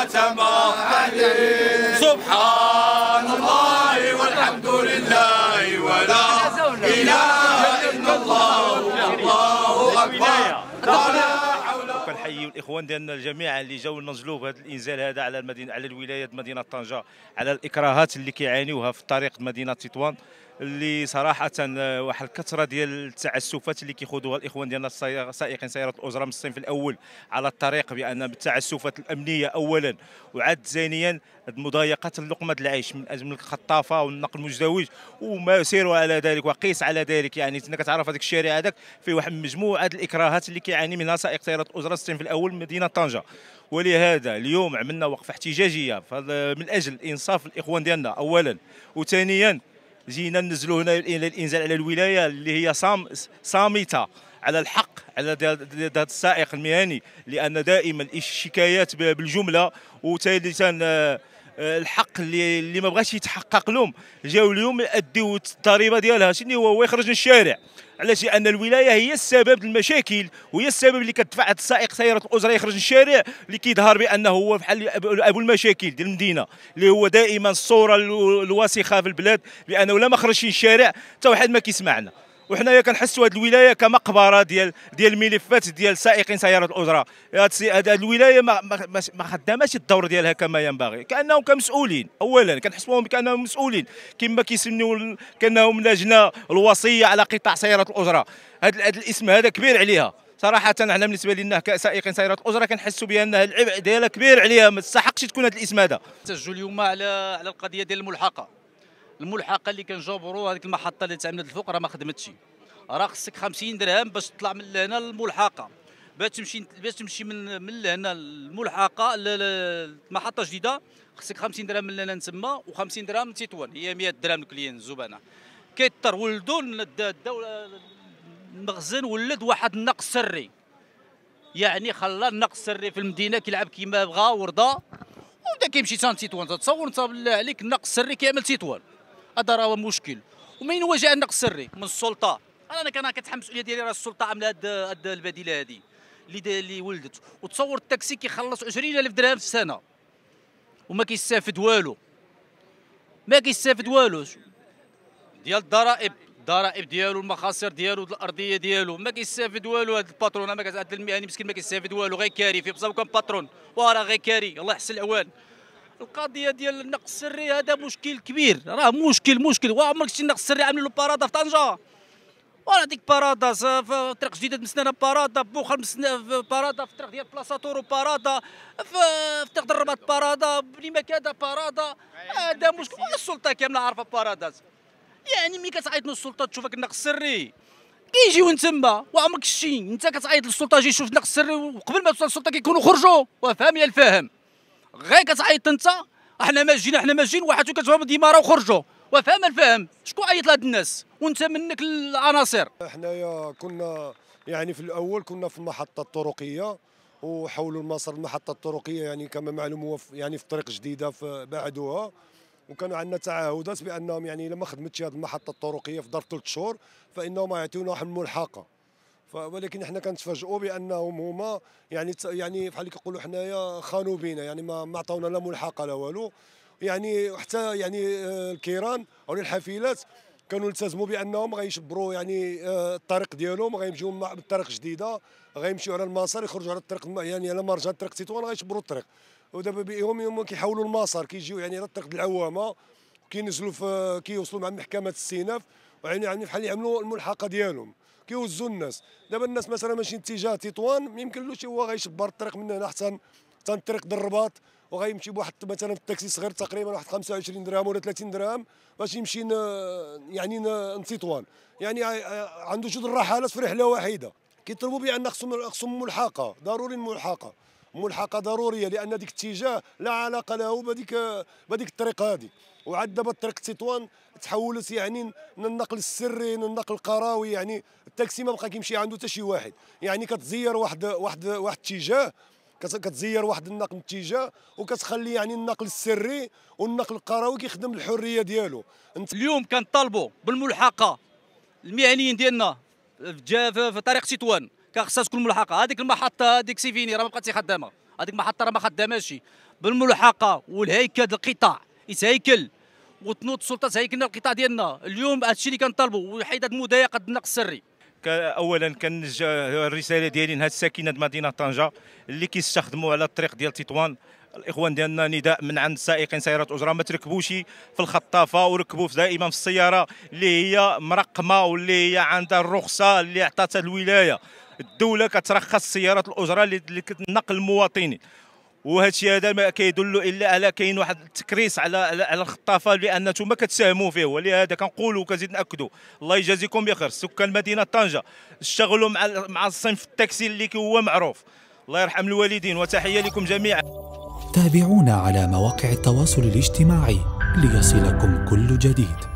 خاتم سبحان الله والحمد لله ولا إله إلا الله الله أكبر كنحيي الاخوان ديالنا الجميع اللي جاوا نزلوا بهذا الانزال هذا على المدينه على الولايه مدينه طنجه على الاكراهات اللي كيعانيوها في طريق مدينه تطوان اللي صراحه آه، واحد الكثره ديال التعسفات اللي كيخوضوها الاخوان ديالنا السائقين سيارات الاجره من الصين في الاول على الطريق بان بالتعسفات الامنيه اولا وعاد ثانيا مضايقات اللقمه العيش من اجل الخطافه والنقل المزدوج وما يسير على ذلك وقيس على ذلك يعني انت كتعرف هذاك الشارع هذاك فيه واحد مجموعه الاكراهات اللي كيعاني منها سائق سيارات الاجره الصين في الاول مدينه طنجه ولهذا اليوم عملنا وقفه احتجاجيه من اجل انصاف الاخوان ديالنا اولا وثانيا جينا ننزلوا هنا الانزال على الولايه اللي هي صام صامته على الحق على هذا السائق المهني لان دائما الشكايات بالجمله وثالثا آه، الحق اللي اللي ما بغاش يتحقق لهم جاو اليوم اديو الضريبه ديالها شنو هو هو يخرج للشارع علاش لان الولايه هي السبب المشاكل وهي السبب اللي كتدفع هذا السائق سياره الاجره يخرج للشارع اللي كيظهر بانه هو بحال ابو المشاكل ديال المدينه اللي هو دائما الصوره الوسخه في البلاد بانه لا ما خرجش للشارع حتى واحد ما كيسمعنا وحنايا كنحسوا هذه الولايه كمقبره ديال ديال الملفات ديال سائقين سيارات الاجره هذه الولايه ما ما, ما خداماش الدور ديالها كما ينبغي كانهم كمسؤولين اولا كنحسبوهم كانهم مسؤولين كما كيسميو كانهم لجنه الوصيه على قطاع سيارات الاجره هذا الاسم هذا كبير عليها صراحه احنا بالنسبه لنا كسائقين سيارات الاجره كنحسوا بان العبء ديالها كبير عليها ما تستحقش تكون هذا الاسم هذا تسجلوا اليوم على على القضيه ديال الملحقه الملحقه اللي كنجبروا هذيك المحطه اللي تعملت الفوق راه ما خدمتش راه خصك 50 درهم باش تطلع من لهنا للملحقه باش تمشي باش تمشي من من لهنا للملحقه للمحطه جديده خصك 50 درهم من لهنا تما و50 درهم تيتوان هي 100 درهم للكليين الزبانه كيضطر ولدو الدوله المخزن ولد واحد النقص سري يعني خلى النقص السري في المدينه كيلعب كيما بغا ورضا وبدا كيمشي تان تيتوان تتصور انت بالله عليك النقص السري كيعمل تيتوان قدر ومشكل ومن وجه النقص السري من السلطه انا كان كتحمس المسؤوليه ديالي راه السلطه عامله هاد هاد البديله هادي اللي اللي ولدت وتصور التاكسي كيخلص 20000 درهم في السنه وما كيستافد والو ما كيستافد والو ديال الضرائب الضرائب ديالو المخاسر ديالو الارضيه ديالو ما كيستافد والو هذا الباترون هذا المهني يعني مسكين ما كيستافد والو غير كاري في بصح كان باترون وراه غير كاري الله يحسن العوان القضيه ديال النقص السري هذا مشكل كبير راه مشكل مشكل وعمرك شتي النقص السري عاملين له بارادا في طنجه ديك بارادا في طريق جديده مسنانه بارادا بوخر مسنانه بارادا في طريق ديال بلاصاتور بارادا في طريق الرباط بارادا بلي مكادا بارادا هذا مشكل السلطه كامله عارفه بارادا يعني مين كتعيط للسلطه تشوفك النقص السري كيجيو تما وعمرك شتي انت كتعيط للسلطه جي شوف النقص السري وقبل ما توصل السلطه كيكونوا خرجوا وفهم يا الفاهم غير كتعيط انت احنا جينا احنا جينا واحد كتفهم ديما راه وخرجوا وفهم الفهم شكون عيط لهاد الناس وانت منك العناصر حنايا كنا يعني في الاول كنا في المحطه الطرقيه وحولوا المصر المحطه الطرقيه يعني كما معلوم هو يعني في طريق جديده بعدوها وكانوا عندنا تعهدات بانهم يعني لما خدمتش هذه المحطه الطرقيه في ظرف ثلاث شهور فانهم يعطيونا واحد الملحقه ولكن احنا كنتفاجئوا بانهم هما يعني يعني بحال كيقولوا حنايا خانوا بينا يعني ما عطاونا لا ملحقه لا والو يعني حتى يعني آه، الكيران او الحافلات كانوا التزموا بانهم غيشبروا يعني آه، الطريق ديالهم غيمشيو بالطريق جديده غيمشيو على المسار يخرجوا على الطريق يعني على مرجع الطريق تطوان غيشبروا الطريق ودابا بهم يوم كيحاولوا المسار كيجيو يعني على الطريق العوامه كينزلوا في كيوصلوا مع محكمه السيناف يعني يعني بحال يعملوا الملحقه ديالهم كيوزوا الناس دابا الناس مثلا ماشيين اتجاه تطوان ما شي هو غيشبر الطريق من هنا حتى حتى الطريق الرباط وغيمشي بواحد مثلا التاكسي صغير تقريبا واحد 25 درهم ولا 30 درهم باش يمشي يعني لتطوان يعني عنده جوج الرحلات في رحله واحده كيطلبوا بان خصهم خصهم ملحقه ضروري ملحقه ملحقه ضروريه لان ديك الاتجاه لا علاقه له بهذيك بهذيك الطريقه هذه وعاد دابا طريق تطوان تحولت يعني من النقل السري للنقل القراوي يعني التاكسي ما بقى كيمشي عنده حتى شي واحد يعني كتزير واحد واحد واحد الاتجاه كتزير واحد النقل الاتجاه وكتخلي يعني النقل السري والنقل القراوي كيخدم الحريه ديالو اليوم كنطالبوا بالملحقه المعنيين ديالنا في طريق تطوان كان خصها تكون ملحقه هذيك المحطه هذيك سيفيني راه ما بقاتش خدامه هذيك المحطه راه ما خداماش بالملحقه والهيكل القطاع يتهيكل وتنوض السلطات هيكلنا القطاع ديالنا اليوم هادشي اللي كنطالبوا وحيد هاد المضايقه النقص السري اولا كنوجه الرساله ديالي لهاد الساكنه مدينه طنجه اللي كيستخدموا على الطريق ديال تطوان الاخوان ديالنا نداء من عند سائقين سيارات اجره ما تركبوش في الخطافه وركبوا دائما في السياره اللي هي مرقمه واللي هي عندها الرخصه اللي عطاتها الولايه الدوله كترخص سيارات الاجره لنقل المواطنين وهذا الشيء هذا ما كيدل الا على كاين واحد التكريس على على الخطافه لان نتوما كتساهموا فيه ولهذا كنقولوا وكنزيد ناكدوا الله يجازيكم بخير سكان مدينه طنجه اشتغلوا مع مع الصنف التاكسي اللي هو معروف الله يرحم الوالدين وتحيه لكم جميعا تابعونا على مواقع التواصل الاجتماعي ليصلكم كل جديد